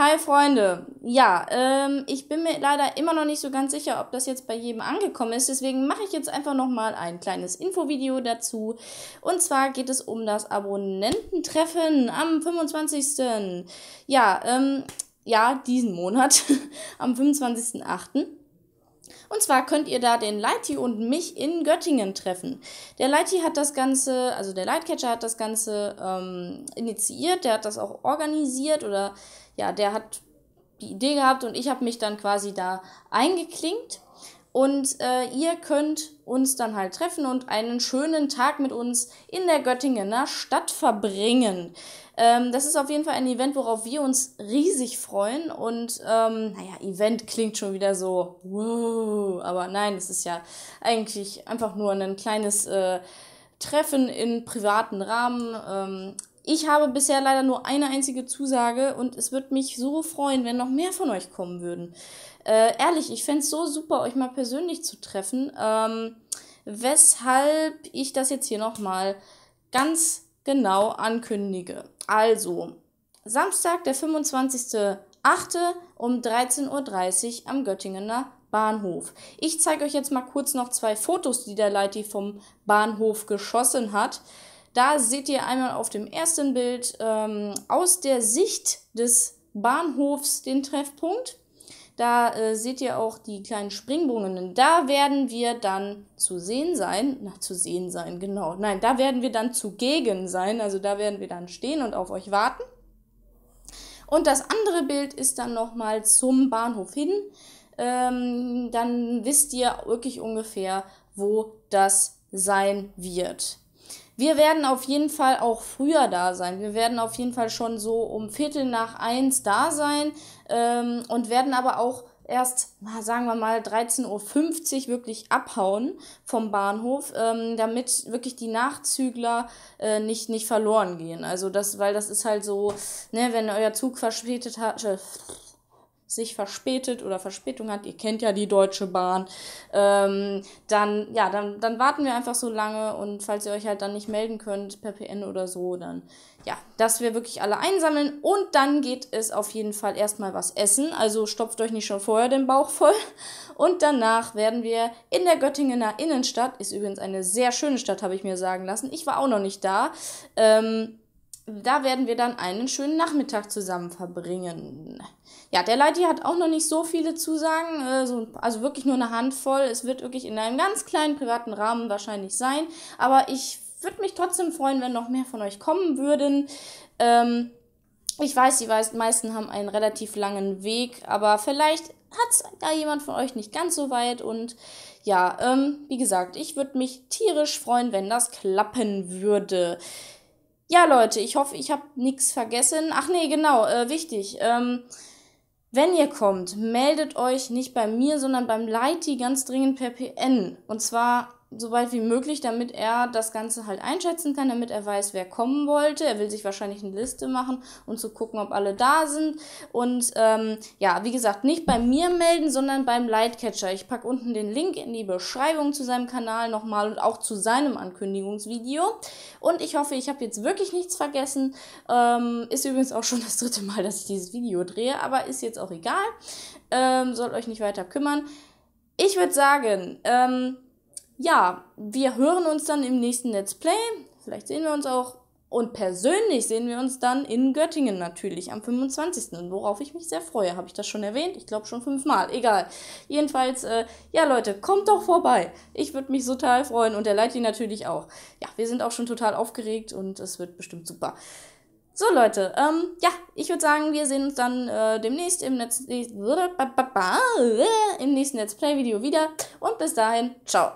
Hi Freunde, ja, ähm, ich bin mir leider immer noch nicht so ganz sicher, ob das jetzt bei jedem angekommen ist. Deswegen mache ich jetzt einfach nochmal ein kleines Infovideo dazu. Und zwar geht es um das Abonnententreffen am 25. Ja, ähm, ja, diesen Monat, am 25.8. Und zwar könnt ihr da den Leiti und mich in Göttingen treffen. Der Leiti hat das Ganze, also der Lightcatcher hat das Ganze ähm, initiiert, der hat das auch organisiert oder ja, der hat die Idee gehabt und ich habe mich dann quasi da eingeklinkt. Und äh, ihr könnt uns dann halt treffen und einen schönen Tag mit uns in der Göttingener Stadt verbringen. Ähm, das ist auf jeden Fall ein Event, worauf wir uns riesig freuen. Und ähm, naja, Event klingt schon wieder so, wow, aber nein, es ist ja eigentlich einfach nur ein kleines äh, Treffen in privaten Rahmen. Ähm, ich habe bisher leider nur eine einzige Zusage und es würde mich so freuen, wenn noch mehr von euch kommen würden. Äh, ehrlich, ich fände es so super, euch mal persönlich zu treffen. Ähm, weshalb ich das jetzt hier nochmal ganz genau ankündige. Also, Samstag, der 25.08. um 13.30 Uhr am Göttingener Bahnhof. Ich zeige euch jetzt mal kurz noch zwei Fotos, die der Leiti vom Bahnhof geschossen hat. Da seht ihr einmal auf dem ersten Bild ähm, aus der Sicht des Bahnhofs den Treffpunkt. Da äh, seht ihr auch die kleinen Springbrunnen. Da werden wir dann zu sehen sein. Na, zu sehen sein, genau. Nein, da werden wir dann zugegen sein. Also da werden wir dann stehen und auf euch warten. Und das andere Bild ist dann nochmal zum Bahnhof hin. Ähm, dann wisst ihr wirklich ungefähr, wo das sein wird. Wir werden auf jeden Fall auch früher da sein. Wir werden auf jeden Fall schon so um Viertel nach eins da sein ähm, und werden aber auch erst, sagen wir mal, 13.50 Uhr wirklich abhauen vom Bahnhof, ähm, damit wirklich die Nachzügler äh, nicht, nicht verloren gehen. Also das, weil das ist halt so, ne, wenn euer Zug verspätet hat. Äh, sich verspätet oder Verspätung hat, ihr kennt ja die Deutsche Bahn, ähm, dann, ja, dann, dann warten wir einfach so lange und falls ihr euch halt dann nicht melden könnt per PN oder so, dann, ja, dass wir wirklich alle einsammeln und dann geht es auf jeden Fall erstmal was essen, also stopft euch nicht schon vorher den Bauch voll und danach werden wir in der Göttingener Innenstadt, ist übrigens eine sehr schöne Stadt, habe ich mir sagen lassen, ich war auch noch nicht da, ähm, da werden wir dann einen schönen Nachmittag zusammen verbringen. Ja, der Leiti hat auch noch nicht so viele Zusagen, äh, also, wirklich nur eine Handvoll. Es wird wirklich in einem ganz kleinen privaten Rahmen wahrscheinlich sein, aber ich würde mich trotzdem freuen, wenn noch mehr von euch kommen würden. Ähm, ich weiß, die meisten haben einen relativ langen Weg, aber vielleicht hat es da jemand von euch nicht ganz so weit. Und ja, ähm, wie gesagt, ich würde mich tierisch freuen, wenn das klappen würde. Ja, Leute, ich hoffe, ich habe nichts vergessen. Ach nee, genau, äh, wichtig. Ähm, wenn ihr kommt, meldet euch nicht bei mir, sondern beim Leiti ganz dringend per PN. Und zwar so weit wie möglich, damit er das Ganze halt einschätzen kann, damit er weiß, wer kommen wollte. Er will sich wahrscheinlich eine Liste machen um zu gucken, ob alle da sind. Und ähm, ja, wie gesagt, nicht bei mir melden, sondern beim Lightcatcher. Ich packe unten den Link in die Beschreibung zu seinem Kanal nochmal und auch zu seinem Ankündigungsvideo. Und ich hoffe, ich habe jetzt wirklich nichts vergessen. Ähm, ist übrigens auch schon das dritte Mal, dass ich dieses Video drehe, aber ist jetzt auch egal. Ähm, soll euch nicht weiter kümmern. Ich würde sagen, ähm, ja, wir hören uns dann im nächsten Let's Play. Vielleicht sehen wir uns auch. Und persönlich sehen wir uns dann in Göttingen natürlich am 25. Und Worauf ich mich sehr freue. Habe ich das schon erwähnt? Ich glaube schon fünfmal. Egal. Jedenfalls, äh, ja Leute, kommt doch vorbei. Ich würde mich total freuen und der Leiti natürlich auch. Ja, wir sind auch schon total aufgeregt und es wird bestimmt super. So Leute, ähm, ja, ich würde sagen, wir sehen uns dann äh, demnächst im, Netz im nächsten Let's Play Video wieder. Und bis dahin, ciao.